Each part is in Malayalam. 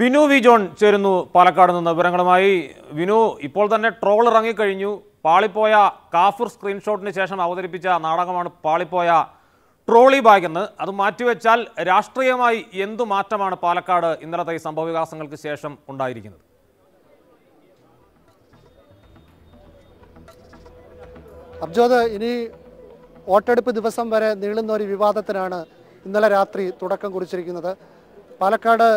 വിനു വി ജോൺ ചേരുന്നു പാലക്കാട് നിന്ന് വിവരങ്ങളുമായി വിനു ഇപ്പോൾ തന്നെ ട്രോൾ ഇറങ്ങിക്കഴിഞ്ഞു പാളിപ്പോയ കാഫൂർ സ്ക്രീൻഷോട്ടിന് ശേഷം അവതരിപ്പിച്ച നാടകമാണ് പാളിപ്പോയ ട്രോളി ബാഗ് എന്ന് അത് മാറ്റിവെച്ചാൽ രാഷ്ട്രീയമായി എന്തു മാറ്റമാണ് പാലക്കാട് ഇന്നലത്തെ ഈ സംഭവവികാസങ്ങൾക്ക് ശേഷം ഉണ്ടായിരിക്കുന്നത് അബ്ജോദ് ഇനി വോട്ടെടുപ്പ് ദിവസം വരെ നീളുന്ന ഒരു വിവാദത്തിനാണ് ഇന്നലെ രാത്രി തുടക്കം കുറിച്ചിരിക്കുന്നത് പാലക്കാട്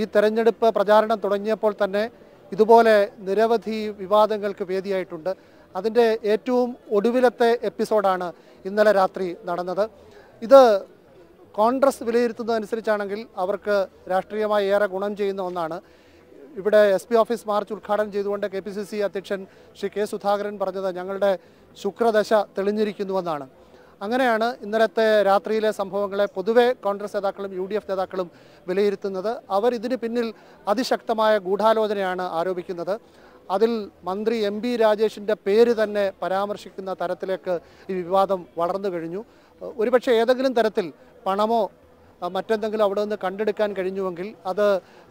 ഈ തെരഞ്ഞെടുപ്പ് പ്രചാരണം തുടങ്ങിയപ്പോൾ തന്നെ ഇതുപോലെ നിരവധി വിവാദങ്ങൾക്ക് വേദിയായിട്ടുണ്ട് അതിൻ്റെ ഏറ്റവും ഒടുവിലത്തെ എപ്പിസോഡാണ് ഇന്നലെ രാത്രി നടന്നത് ഇത് കോൺഗ്രസ് വിലയിരുത്തുന്നതനുസരിച്ചാണെങ്കിൽ അവർക്ക് രാഷ്ട്രീയമായി ഏറെ ഗുണം ചെയ്യുന്ന ഒന്നാണ് ഇവിടെ എസ് പി ഓഫീസ് മാർച്ച് ഉദ്ഘാടനം ചെയ്തുകൊണ്ട് കെ പി സി സി അധ്യക്ഷൻ ശ്രീ കെ സുധാകരൻ പറഞ്ഞത് ഞങ്ങളുടെ ശുക്രദശ തെളിഞ്ഞിരിക്കുന്നുവെന്നാണ് അങ്ങനെയാണ് ഇന്നലത്തെ രാത്രിയിലെ സംഭവങ്ങളെ പൊതുവെ കോൺഗ്രസ് നേതാക്കളും യു ഡി എഫ് നേതാക്കളും വിലയിരുത്തുന്നത് അവർ ഇതിന് പിന്നിൽ അതിശക്തമായ ഗൂഢാലോചനയാണ് ആരോപിക്കുന്നത് അതിൽ മന്ത്രി എം ബി രാജേഷിൻ്റെ പേര് തന്നെ പരാമർശിക്കുന്ന തരത്തിലേക്ക് ഈ വിവാദം വളർന്നു കഴിഞ്ഞു ഒരുപക്ഷെ ഏതെങ്കിലും തരത്തിൽ പണമോ മറ്റെന്തെങ്കിലും അവിടെ നിന്ന് കണ്ടെടുക്കാൻ കഴിഞ്ഞുവെങ്കിൽ അത്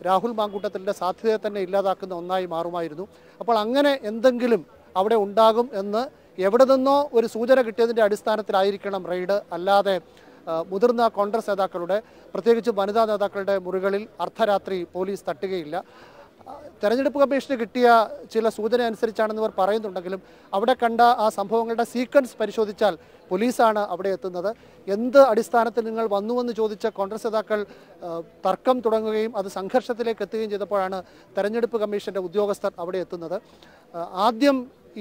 രാഹുൽ മാങ്കൂട്ടത്തിൻ്റെ സാധ്യതയെ തന്നെ ഇല്ലാതാക്കുന്ന ഒന്നായി മാറുമായിരുന്നു അപ്പോൾ അങ്ങനെ എന്തെങ്കിലും അവിടെ ഉണ്ടാകും എന്ന് എവിടെ നിന്നോ ഒരു സൂചന കിട്ടിയതിൻ്റെ അടിസ്ഥാനത്തിലായിരിക്കണം റെയ്ഡ് അല്ലാതെ മുതിർന്ന കോൺഗ്രസ് നേതാക്കളുടെ പ്രത്യേകിച്ച് വനിതാ നേതാക്കളുടെ മുറികളിൽ അർദ്ധരാത്രി പോലീസ് തട്ടുകയില്ല തെരഞ്ഞെടുപ്പ് കമ്മീഷന് കിട്ടിയ ചില സൂചന അനുസരിച്ചാണെന്ന് ഇവർ പറയുന്നുണ്ടെങ്കിലും അവിടെ കണ്ട ആ സംഭവങ്ങളുടെ സീക്വൻസ് പരിശോധിച്ചാൽ പോലീസാണ് അവിടെ എത്തുന്നത് എന്ത് അടിസ്ഥാനത്തിൽ നിങ്ങൾ വന്നുവെന്ന് ചോദിച്ച കോൺഗ്രസ് നേതാക്കൾ തർക്കം തുടങ്ങുകയും അത് സംഘർഷത്തിലേക്ക് എത്തുകയും ചെയ്തപ്പോഴാണ് തെരഞ്ഞെടുപ്പ് കമ്മീഷൻ്റെ ഉദ്യോഗസ്ഥർ അവിടെ എത്തുന്നത് ആദ്യം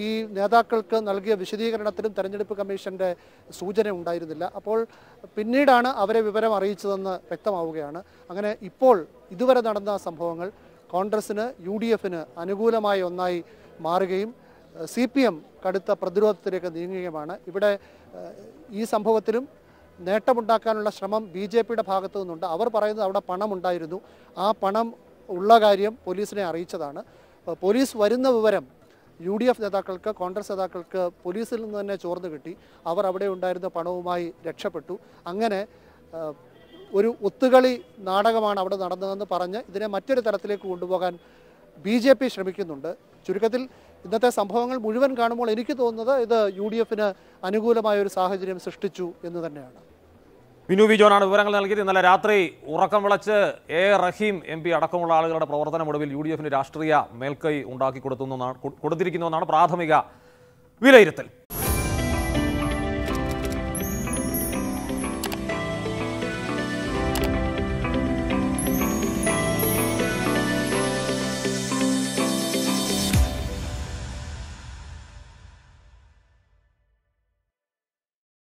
ഈ നേതാക്കൾക്ക് നൽകിയ വിശദീകരണത്തിലും തെരഞ്ഞെടുപ്പ് കമ്മീഷൻ്റെ സൂചന ഉണ്ടായിരുന്നില്ല അപ്പോൾ പിന്നീടാണ് അവരെ വിവരം അറിയിച്ചതെന്ന് വ്യക്തമാവുകയാണ് അങ്ങനെ ഇപ്പോൾ ഇതുവരെ നടന്ന സംഭവങ്ങൾ കോൺഗ്രസിന് യു ഡി എഫിന് അനുകൂലമായ ഒന്നായി മാറുകയും സി പി എം കടുത്ത പ്രതിരോധത്തിലേക്ക് നീങ്ങുകയുമാണ് ഇവിടെ ഈ സംഭവത്തിലും നേട്ടമുണ്ടാക്കാനുള്ള ശ്രമം ബി ജെ പിയുടെ ഭാഗത്തു നിന്നുണ്ട് അവർ പറയുന്നത് അവിടെ പണം ഉണ്ടായിരുന്നു ആ പണം ഉള്ള കാര്യം പോലീസിനെ അറിയിച്ചതാണ് പോലീസ് വരുന്ന വിവരം യു ഡി എഫ് നേതാക്കൾക്ക് കോൺഗ്രസ് നേതാക്കൾക്ക് പോലീസിൽ നിന്ന് തന്നെ ചോർന്നു കിട്ടി അവർ അവിടെ ഉണ്ടായിരുന്ന പണവുമായി രക്ഷപ്പെട്ടു അങ്ങനെ ഒരു ഒത്തുകളി നാടകമാണ് അവിടെ നടന്നതെന്ന് പറഞ്ഞ് ഇതിനെ മറ്റൊരു തരത്തിലേക്ക് കൊണ്ടുപോകാൻ ബി ജെ പി ശ്രമിക്കുന്നുണ്ട് ചുരുക്കത്തിൽ ഇന്നത്തെ സംഭവങ്ങൾ മുഴുവൻ കാണുമ്പോൾ എനിക്ക് തോന്നുന്നത് ഇത് യു ഡി എഫിന് അനുകൂലമായ ഒരു സാഹചര്യം സൃഷ്ടിച്ചു എന്ന് തന്നെയാണ് വിനു വി വിവരങ്ങൾ നൽകിയത് ഇന്നലെ രാത്രി ഉറക്കം വിളച്ച് എ റഹീം എം പി അടക്കമുള്ള ആളുകളുടെ പ്രവർത്തനം ഒടുവിൽ യു ഡി എഫിന് രാഷ്ട്രീയ മേൽക്കൈ ഉണ്ടാക്കി കൊടുത്തുന്നാണ് കൊടുത്തിരിക്കുന്നുവെന്നാണ് പ്രാഥമിക വിലയിരുത്തൽ